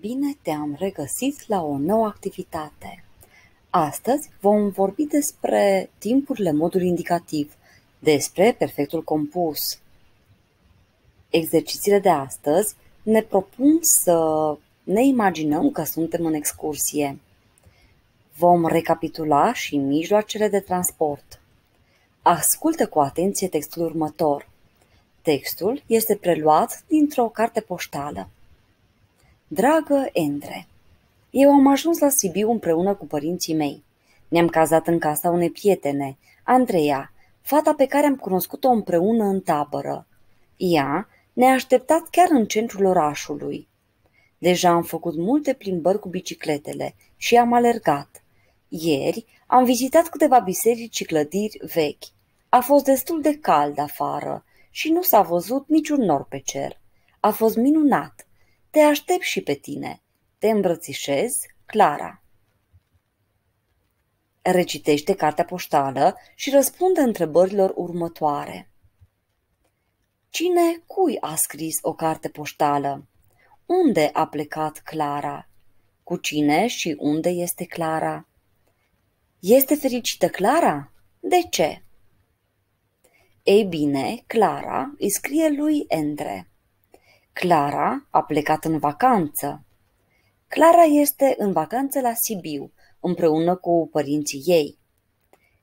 Bine te-am regăsit la o nouă activitate. Astăzi vom vorbi despre timpurile modul indicativ, despre perfectul compus. Exercițiile de astăzi ne propun să ne imaginăm că suntem în excursie. Vom recapitula și mijloacele de transport. Ascultă cu atenție textul următor. Textul este preluat dintr-o carte poștală. Dragă Endre, eu am ajuns la Sibiu împreună cu părinții mei. Ne-am cazat în casa unei prietene, Andreea, fata pe care am cunoscut-o împreună în tabără. Ea ne-a așteptat chiar în centrul orașului. Deja am făcut multe plimbări cu bicicletele și am alergat. Ieri am vizitat câteva biserici și clădiri vechi. A fost destul de cald afară și nu s-a văzut niciun nor pe cer. A fost minunat. Te aștept și pe tine. Te îmbrățișez, Clara. Recitește cartea poștală și răspunde întrebărilor următoare. Cine cui a scris o carte poștală? Unde a plecat Clara? Cu cine și unde este Clara? Este fericită Clara? De ce? Ei bine, Clara îi scrie lui Endre. Clara a plecat în vacanță. Clara este în vacanță la Sibiu, împreună cu părinții ei.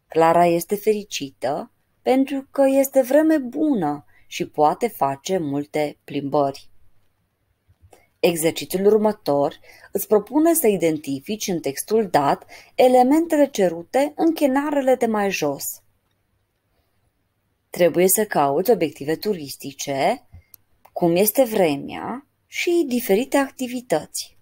Clara este fericită pentru că este vreme bună și poate face multe plimbări. Exercițiul următor îți propune să identifici în textul dat elementele cerute în chenarele de mai jos. Trebuie să cauți obiective turistice, cum este vremea și diferite activități.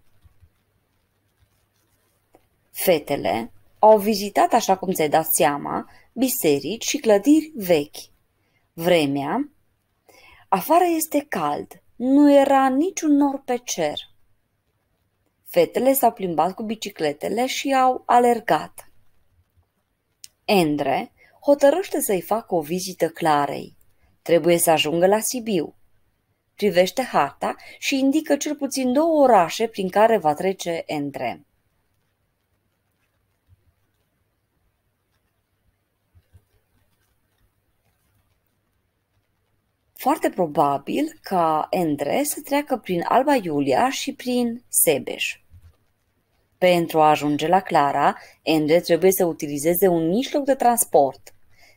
Fetele au vizitat, așa cum ți-ai dat seama, biserici și clădiri vechi. Vremea, afară este cald, nu era niciun nor pe cer. Fetele s-au plimbat cu bicicletele și au alergat. Endre hotărăște să-i facă o vizită Clarei. Trebuie să ajungă la Sibiu. Privește harta și indică cel puțin două orașe prin care va trece în tren. Foarte probabil ca Endre să treacă prin Alba Iulia și prin Sebeș. Pentru a ajunge la Clara, Endre trebuie să utilizeze un mijloc de transport –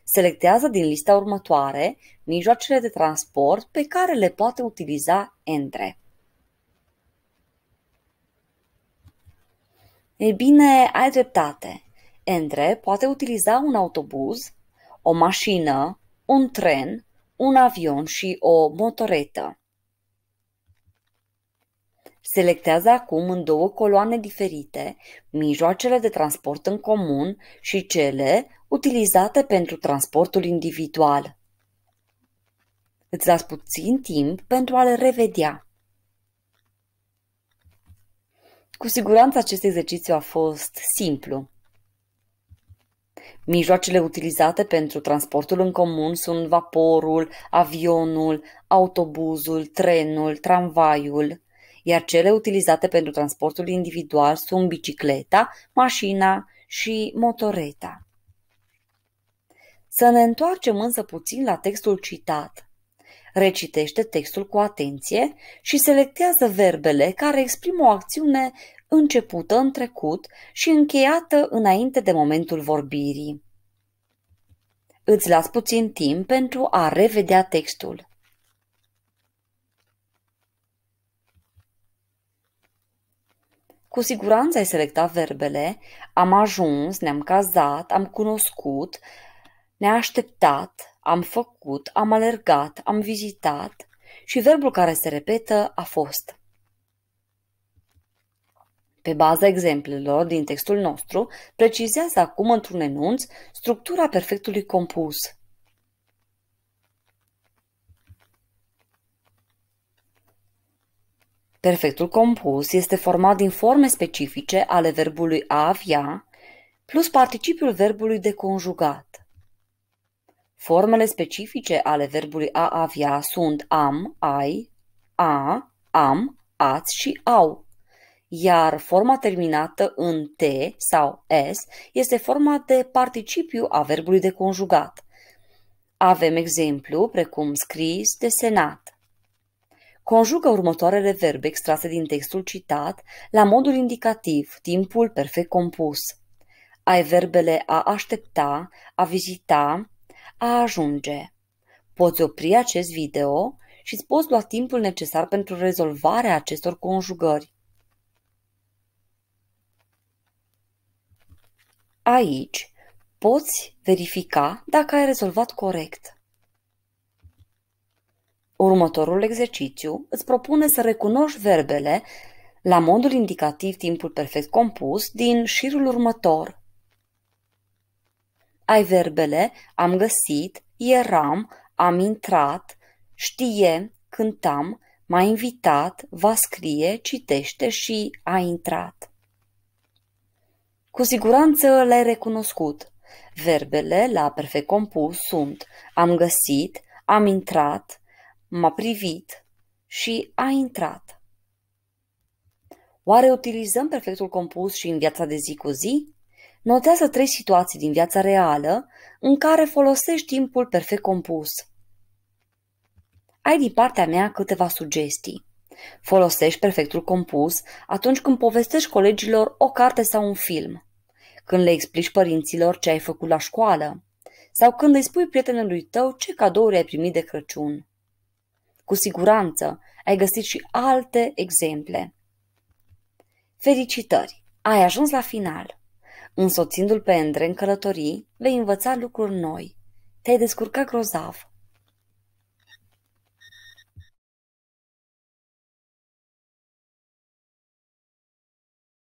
Selectează din lista următoare mijloacele de transport pe care le poate utiliza Endre. Ei bine, ai dreptate. Entre poate utiliza un autobuz, o mașină, un tren, un avion și o motoretă. Selectează acum în două coloane diferite mijloacele de transport în comun și cele utilizate pentru transportul individual. Îți las puțin timp pentru a le revedea. Cu siguranță acest exercițiu a fost simplu. Mijloacele utilizate pentru transportul în comun sunt vaporul, avionul, autobuzul, trenul, tramvaiul, iar cele utilizate pentru transportul individual sunt bicicleta, mașina și motoreta. Să ne întoarcem însă puțin la textul citat. Recitește textul cu atenție și selectează verbele care exprimă o acțiune începută în trecut și încheiată înainte de momentul vorbirii. Îți las puțin timp pentru a revedea textul. Cu siguranță ai selectat verbele am ajuns, ne-am cazat, am cunoscut, ne-a așteptat, am făcut, am alergat, am vizitat și verbul care se repetă a fost. Pe baza exemplelor din textul nostru, precizează acum într-un enunț structura perfectului compus. Perfectul compus este format din forme specifice ale verbului a avea plus participiul verbului de conjugat. Formele specifice ale verbului a avea sunt am, ai, a, am, ați și au, iar forma terminată în T sau S este forma de participiu a verbului de conjugat. Avem exemplu precum scris, desenat conjugă următoarele verbe extrase din textul citat la modul indicativ, timpul perfect compus. Ai verbele a aștepta, a vizita, a ajunge. Poți opri acest video și îți poți lua timpul necesar pentru rezolvarea acestor conjugări. Aici poți verifica dacă ai rezolvat corect. Următorul exercițiu îți propune să recunoști verbele la modul indicativ timpul perfect compus din șirul următor. Ai verbele am găsit, eram, am intrat, știe, cântam, m-a invitat, va scrie, citește și a intrat. Cu siguranță le-ai recunoscut. Verbele la perfect compus sunt am găsit, am intrat, M-a privit și a intrat. Oare utilizăm perfectul compus și în viața de zi cu zi? Notează trei situații din viața reală în care folosești timpul perfect compus. Ai din partea mea câteva sugestii. Folosești perfectul compus atunci când povestești colegilor o carte sau un film, când le explici părinților ce ai făcut la școală sau când îi spui prietenului tău ce cadouri ai primit de Crăciun. Cu siguranță ai găsit și alte exemple. Felicitări! Ai ajuns la final! Însoțindu-l pe Andre în călătorii, vei învăța lucruri noi. Te-ai descurcat grozav.